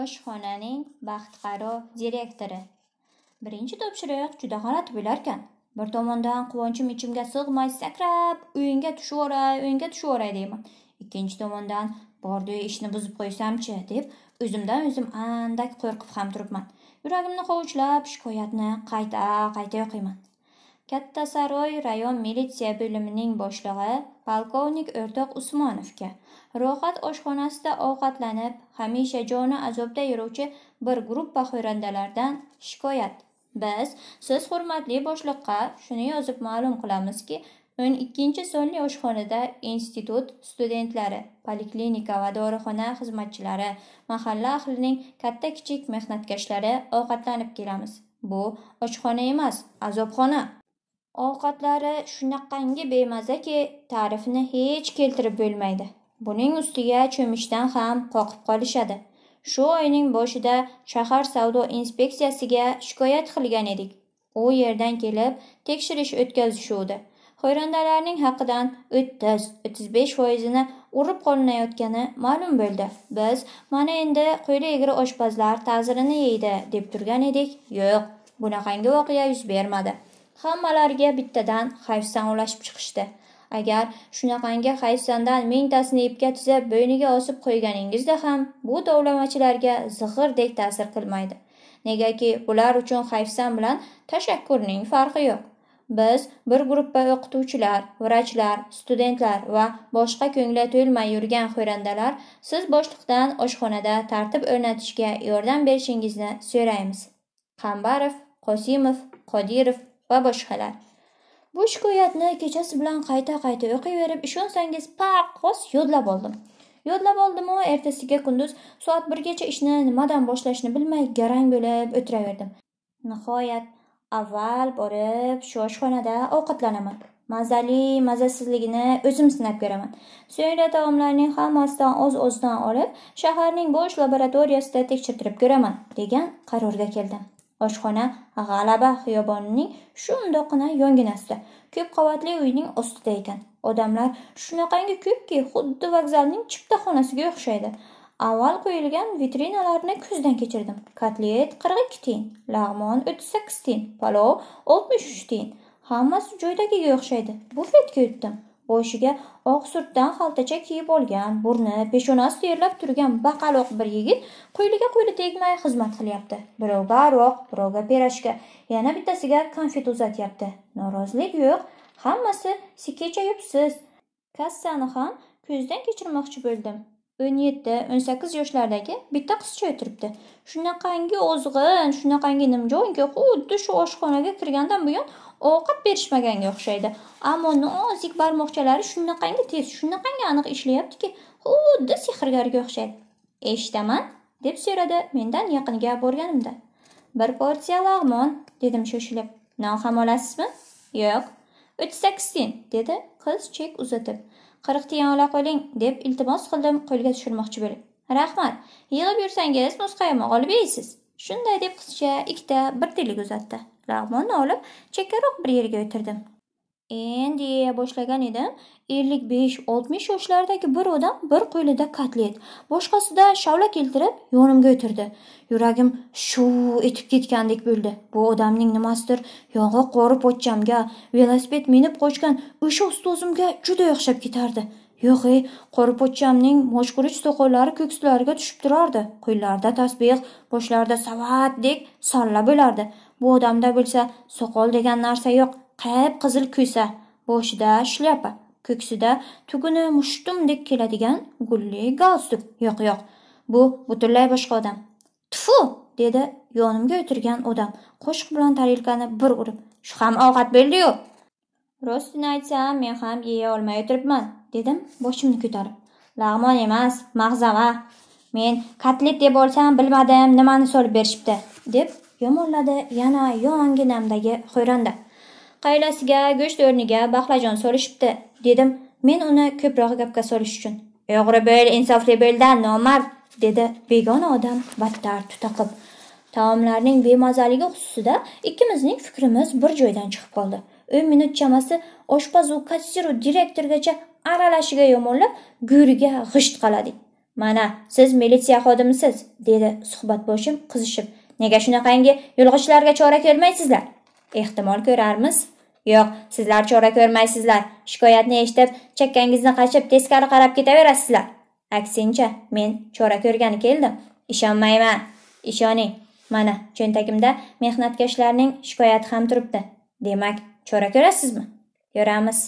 oshxonaning baxtqaro direktori birinchi topshiriq juda g'alati bo'larkan bir tomondan quvonchim ichimga sig'may sakrab uyingga tushoray o'yinga tushoray deyman ikkinchi tomondan bordi ishni buzib qo'ysamchi deb o'zimdan o'zim andak qo'rqib ham turibman yuragimni hovuchlab shikoyatni qayta qayta o'qiyman kattasaroy rayon militsiya bo'limining boshlig'i polkovnik o'rtoq usmonovga ro'yxat oshxonasida ovqatlanib hamisha joni azobda yuruvchi bir guruh xo'randalardan shikoyat biz siz hurmatli boshliqqa shuni yozib ma'lum qilamizki 12 sonli oshxonada institut studentlari poliklinika va dorixona xizmatchilari mahalla ahlining katta kichik mehnatkashlari ovqatlanib kelamiz bu oshxona emas azobxona ovqatlari shunaqangi bemazaki ta'rifini hech keltirib bo'lmaydi buning ustiga cho'mishdan ham qoqib qolishadi shu oyning boshida shahar savdo inspeksiyasiga shikoyat qilgan edik u yerdan kelib tekshirish o'tkazishuvdi xo'randalarning haqidan o'ttiz o'ttiz besh foizini urib qolinayotgani ma'lum bo'ldi biz mana endi qo'yli egri oshpazlar ta'zirini yeydi deb turgan edik yo'q bunaqangi voqea yuz bermadi hammalariga bittadan hayfsan ulashib chiqishdi agar shunaqangi hayfsandan mingtasini ipga tuzab bo'yniga osib qo'yganingizda ham bu dovlamachilarga zig'irdek ta'sir qilmaydi negaki ular uchun hayfsan bilan tashakkurning farqi yo'q biz bir guruhda o'qituvchilar vrachlar studentlar va boshqa ko'ngli to'lmay yurgan xo'randalar siz boshliqdan oshxonada tartib o'rnatishga yordam berishingizni so'raymiz qambarov qosimov qodirov va boshqalar bu shikoyatni kechasi bilan qayta qayta o'qiyverib ishonsangiz paq qos yodlab oldim yodlab oldimu ertasiga kunduz soat birgacha ishni nimadan boshlashni bilmay garang bo'lib o'tiraverdim nihoyat avval borib shu oshxonada ovqatlanaman mazali mazasizligini o'zim sinab ko'raman so'ngra taomlarning hammasidan oz o'zidan olib shaharning bo'sh laboratoriyasida tekshirtirib ko'raman degan qarorga keldim Oshxona G'alaba xiyobonining shundoqqina yonginasida, ko'p qavatli uyning ostida ekan. Odamlar shunaqangi ko'pki, xuddi vokzalning chipta xonasiga o'xshaydi. Avval qo'yilgan vitrinalarni ko'zdan kechirdim. Kotlet 42 tiyin, lag'mon sakkiz tiyin, palov 63 tiyin. Hammasi joydagiga o'xshaydi. Bufetga o'tdim. boshiga oq surtdan xaltacha kiyib olgan burni peshonasi terlab turgan baqaloq bir yigit qo'yliga qo'yli tegmay xizmat qilyapti birovga aroq birovga pirojka yana bittasiga konfet uzatyapti norozilik yo'q hammasi sekecha yupsiz kassani ham ko'zdan kechirmoqchi bo'ldim 17, 18 yoshlardagi bitta qizcha o'tiribdi shunaqangi ozg'in shunaqangi nimjonki xuddi shu oshxonaga kirgandan buyon ovqat berishmaganga o'xshaydi ammo nozik barmoqchalari shunaqangi tez shunaqangi aniq ishlayaptiki xuddi sehrgarga o'xshaydi eshitaman deb so'radi mendan yaqinga borganimda bir porsiya lag'mon dedim shoshilib non ham olasizmi yo'q o'ttiz sakkiz dedi qiz chek uzatib qirq tiyin ola qoling deb iltimos qildim qo'lga tushirmoqchi bo'lib rahmat yig'ib yursangiz muzqaymoq olib yeysiz shunday deb qizcha ikkita bir tilik uzatdi lag'monni olib chekkaroq bir yerga o'tirdim endi boshlagan edim 55-60 yoshlardagi bir odam bir qo'lida kotlet boshqasida shavla keltirib yonimga o'tirdi yuragim shuv etib ketgandek bo'ldi bu odamning nimasidir yog'i qori pochchamga velosiped minib qochgan o'sha ustozimga juda o'xshab ketardi yo'q ey qo'ripochchamning moshguruch soqollari ko'ksilariga tushib turardi qo'llarida tasbeh boshlarida savatdek salla bo'lardi bu odamda bo'lsa soqol degan narsa yo'q qayb qizil kuysa boshida shlyapa ko'ksida tuguni mushtumdek keladigan gulli galstuk yo'q yo'q bu butunlay boshqa odam tufu dedi yonimga o'tirgan odam qo'shiq bilan tarelkani bir urib shu ham ovqat bo'ldiyu rostini aytsam men ham yeya olmay o'tiribman dedim boshimni ko'tarib lag'mon emas mag'zava men kotlet deb olsam bilmadim nimani solib berishibdi deb yomonladi yana yonginamdagi xo'randa qaylasiga go'sht o'rniga baxlajon solishibdi dedim men uni ko'proq gapga solish uchun o'g'ri bo'l insofli bo'ldan nomard dedi begona odam battar tutaqib taomlarning bemazaligi xususida ikkimizning fikrimiz bir joydan chiqib qoldi 10 minut chamasi oshpazu kassiru direktorgacha aralashiga yomonlab go'riga g'isht qaladik mana siz militsiya xodimisiz dedi suhbatboshim qizishib nega shunaqangi yulg'ichlarga chora ko'rmaysizlar ehtimol ko'rarmiz yo'q sizlar chora ko'rmaysizlar shikoyatni eshitib chakkangizni qachib teskari qarab ketaverasizlar aksincha men chora ko'rgani keldim ishonmayman ishoning mana cho'ntagimda mehnatkashlarning shikoyati ham turibdi demak chora ko'rasizmi ko'ramiz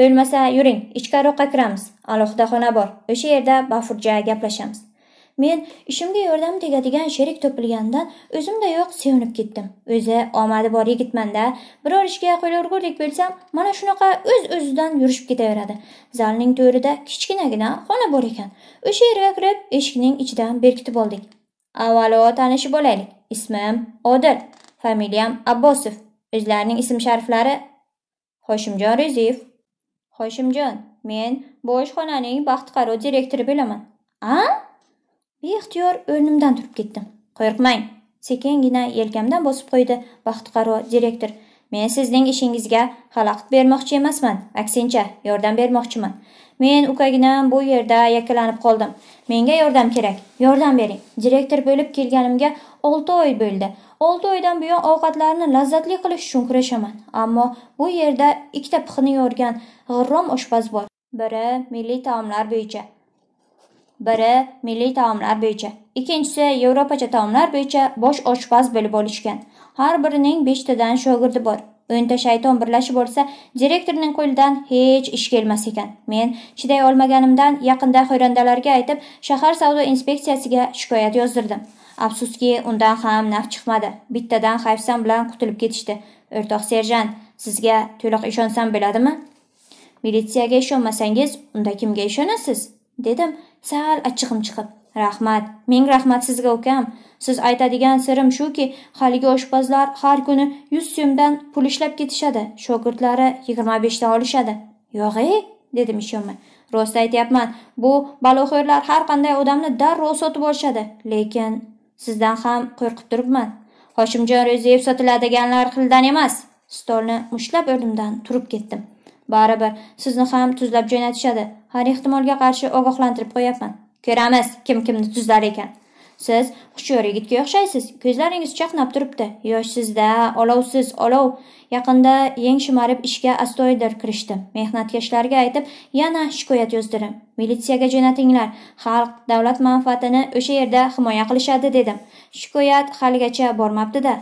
bo'lmasa yuring ichkariroqqa kiramiz alohida xona bor o'sha yerda bafurja gaplashamiz Men ishimga yordam tegadigan sherik topilganidan o'zimda yo'q sevinib ketdim. O'zi omadi bor yigitmanda, biror ishga qo'ylargudek bo'lsam, mana shunaqa o'z-o'zidan yurishib ketaveradi. Zalning to'rida kichkinagina xona bor ekan. O'sha yerga kirib, eshikning ichidan berkitib oldik. Avvalo tanishib olaylik. Ismim Odil, familiyam Abbosov. O'zlarining ism-shariflari Hoshimjon Reziyev. Hoshimjon, men bo'sh xonaning baxtiqaro direktori bo'laman. A? beixtiyor o'rnimdan turib ketdim qo'rqmang sekingina yelkamdan bosib qo'ydi baxtiqaro direktor men sizning ishingizga xalaqit bermoqchi emasman aksincha yordam bermoqchiman men ukaginam bu yerda yakkalanib qoldim menga yordam kerak yordam bering direktor bo'lib kelganimga olti oy bo'ldi olti oydan buyon ovqatlarni lazzatli qilish uchun kurashaman ammo bu yerda ikkita pixni yorgan g'irrom oshpaz bor biri milliy taomlar bo'yicha biri milliy taomlar bo'yicha ikkinchisi yevropacha taomlar bo'yicha bosh oshpaz bo'lib olishgan har birining beshtadan shogirdi bor o'nta shayton birlashib bo'lsa direktorning qo'lidan hech ish kelmas ekan men chiday olmaganimdan yaqinda xo'randalarga aytib shahar savdo inspeksiyasiga shikoyat yozdirdim afsuski undan ham naf chiqmadi bittadan hayfsan bilan qutulib ketishdi o'rtoq serjant sizga to'liq ishonsam bo'ladimi militsiyaga ishonmasangiz unda kimga ishonasiz dedim sal achchig'im chiqib rahmat ming rahmat sizga ukam siz aytadigan sirim shuki haligi oshpazlar har kuni yuz so'mdan pul ishlab ketishadi shogirdlari yigirma beshta olishadi yo'g' e dedim ishonmay rost aytyapman bu baloxo'rlar har qanday odamni darrov sotib olishadi lekin sizdan ham qo'rqib turibman hoshimjon ro'ziyev sotiladiganlar xildan emas stolni mushtlab o'rnimdan turib ketdim baribir sizni ham tuzlab jo'natishadi har ehtimolga qarshi ogohlantirib qo'yapman ko'ramiz kim kimni tuzlar ekan siz xushyor yigitga o'xshaysiz ko'zlaringiz chaqnab turibdi yoshsizda olovsiz olov yaqinda yeng shimarib ishga astoydir kirishdim mehnatkashlarga aytib yana shikoyat yozdirim. militsiyaga jo'natinglar xalq davlat manfaatini o'sha yerda himoya qilishadi dedim shikoyat haligacha bormabdi-da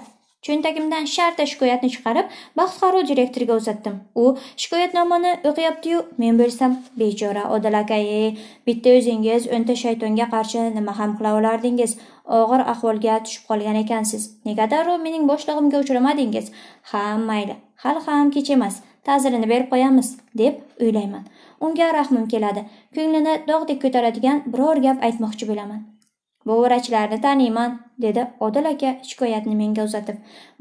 cho'ntagimdan sharta shikoyatni chiqarib bahs qaruv direktoriga uzatdim u shikoyatnomani o'qiyaptiyu men bo'lsam bechora odil aka e bitta o'zingiz o'nta shaytonga qarshi nima ham qila olardingiz og'ir ahvolga tushib qolgan ekansiz negadaru mening boshlig'imga uchramadingiz ha mayli hali ham kech emas ta'zirini berib qo'yamiz deb o'ylayman unga rahmim keladi ko'nglini dog'dek ko'taradigan biror gap aytmoqchi bo'laman vrachlarni taniyman dedi odil aka shikoyatni menga uzatib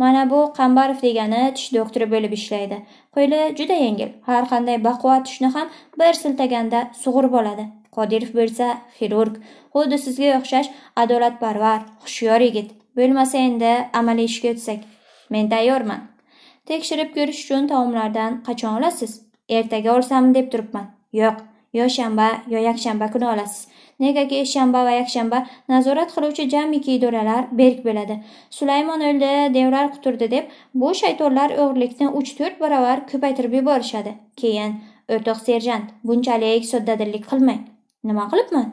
mana bu qambarov degani tish doktori bo'lib ishlaydi qo'li juda yengil har qanday baquvvat tishni ham bir siltaganda sug'urib oladi qodirov bo'lsa xirurg xuddi sizga o'xshash adolatparvar hushyor yigit bo'lmasa endi amaliy ishga o'tsak men tayyorman tekshirib ko'rish uchun taomlardan qachon olasiz ertaga olsam deb turibman yo'q yo shanba yo yakshanba kuni olasiz negaki shanba va yakshanba nazorat qiluvchi jamiki idoralar berk bo'ladi sulaymon o'ldi devlar quturdi deb bu shaytonlar o'g'irlikni uch to'rt barobar ko'paytirib yuborishadi keyin o'rtoq serjant bunchalik soddadillik qilmang nima qilibman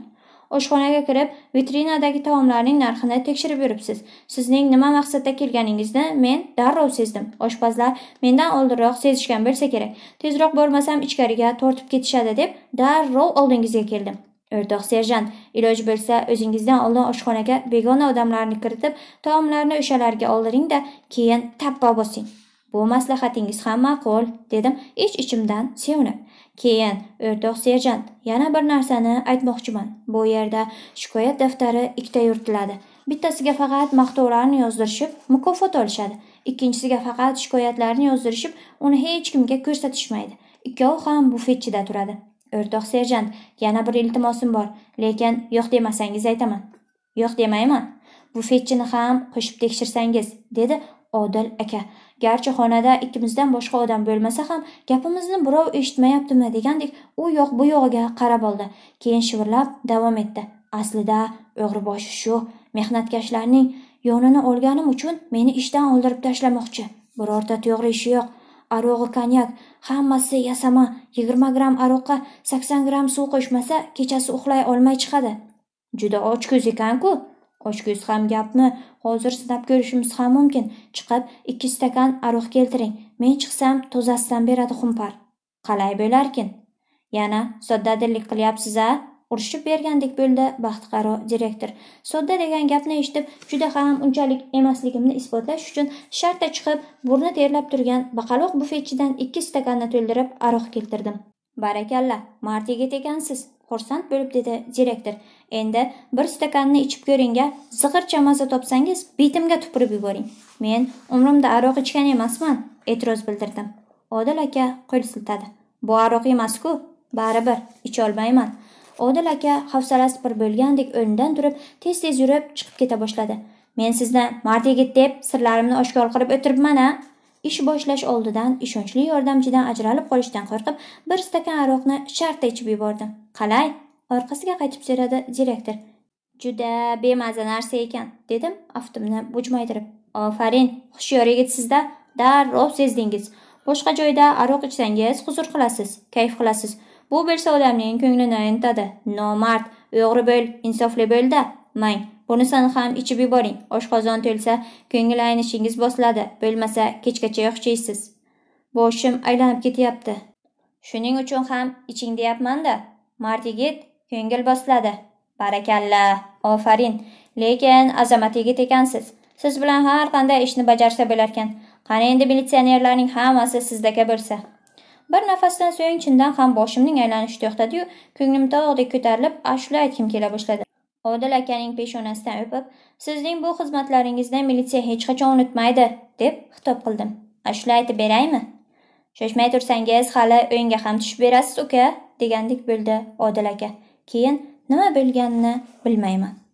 oshxonaga kirib vitrinadagi taomlarning narxini tekshirib yuribsiz sizning nima maqsadda kelganingizni men darrov sezdim oshpazlar mendan oldinroq sezishgan bo'lsa kerak tezroq bormasam ichkariga tortib ketishadi deb darrov oldingizga keldim O'rtoq serjant, iloj bo'lsa, o'zingizdan oldin oshxonaga begona odamlarni kiritib, taomlarni o'shalarga oldiring-da, keyin tappa bosing. Bu maslahatingiz ham ma'qul, dedim ich-ichimdan sevinib. Keyin o'rtoq serjant, yana bir narsani aytmoqchiman. Bu yerda shikoyat daftari ikkita yuritiladi. Bittasiga faqat maqtovlarni yozdirishib, mukofot olishadi. Ikkinchisiga faqat shikoyatlarni yozdirishib, uni hech kimga ko'rsatishmaydi. Ikkovi ham bufetchida turadi. o'rtoq serjant yana bir iltimosim bor lekin yo'q demasangiz aytaman yo'q demayman bufetchini ham qo'shib tekshirsangiz dedi odil aka garchi xonada ikkimizdan boshqa odam bo'lmasa ham gapimizni birov eshitmayaptimi degandek u yoq bu yog'iga qarab oldi keyin shivirlab davom etdi aslida o'g'riboshi shu mehnatkashlarning yonini olganim uchun meni ishdan oldirib tashlamoqchi birorta to'g'ri ishi yo'q arog'i konyak hammasi yasama yigirma gramm aroqqa sakson gramm suv qo'shmasa kechasi uxlay olmay chiqadi juda ochko'z ekanku ochko'z ham gapmi hozir sinab ko'rishimiz ham mumkin chiqib ikki stakan aroq keltiring men chiqsam tozasidan beradi xumpar qalay bo'larkin yana soddadillik qilyapsiz a urishib bergandek bo'ldi baxtiqaro direktor sodda degan gapni eshitib juda ham unchalik emasligimni isbotlash uchun shartta chiqib burni terlab turgan baqaloq bufetchidan ikki stakanni to'ldirib aroq keltirdim barakalla mard yigit ekansiz xursand bo'lib dedi direktor endi bir stakanni ichib ko'ring a zig'ircha maza topsangiz betimga tupurib yuboring men umrimda aroq ichgan emasman e'tiroz bildirdim odil aka qo'l siltadi bu aroq emasku baribir icholmayman odil aka hafsalasi bir bo'lgandek o'rnidan turib tez tez yurib chiqib keta boshladi men sizni mart yigit deb sirlarimni oshkor qilib o'tiribman a ish boshlash oldidan ishonchli yordamchidan ajralib qolishdan qo'rqib bir stakan aroqni shartta ichib yubordim qalay orqasiga qaytib so'radi direktor juda bemaza narsa ekan dedim aftimni bujmaytirib ofarin xushyor yigitsiz-da, darrov sezdingiz boshqa joyda aroq ichsangiz huzur qilasiz kayf qilasiz bu bilsa odamning ko'nglini intadi nomard o'g'ri bo'l insofli da mang bunisini ham ichib yuboring oshqozon to'lsa ko'ngil aynishingiz bosiladi bo'lmasa kechgacha yo'qchiysiz boshim aylanib ketyapti shuning uchun ham iching deyapmanda mard yigit ko'ngil bosiladi barakalla ofarin lekin azamat yigit ekansiz siz bilan har qanday ishni bajarsa bo'larkan qani endi militsionerlarning hammasi sizdaka bo'lsa bir nafasdan so'ng chindan ham boshimning aylanishi to'xtadiyu ko'nglim tog'dek ko'tarilib ashula aytgim kela boshladi odil akaning peshonasidan o'pib sizning bu xizmatlaringizni militsiya hech qachon unutmaydi deb xitob qildim ashula aytib beraymi shoshmay tursangiz hali o'yinga ham tushib berasiz uka degandek bo'ldi odil aka keyin nima bo'lganini bilmayman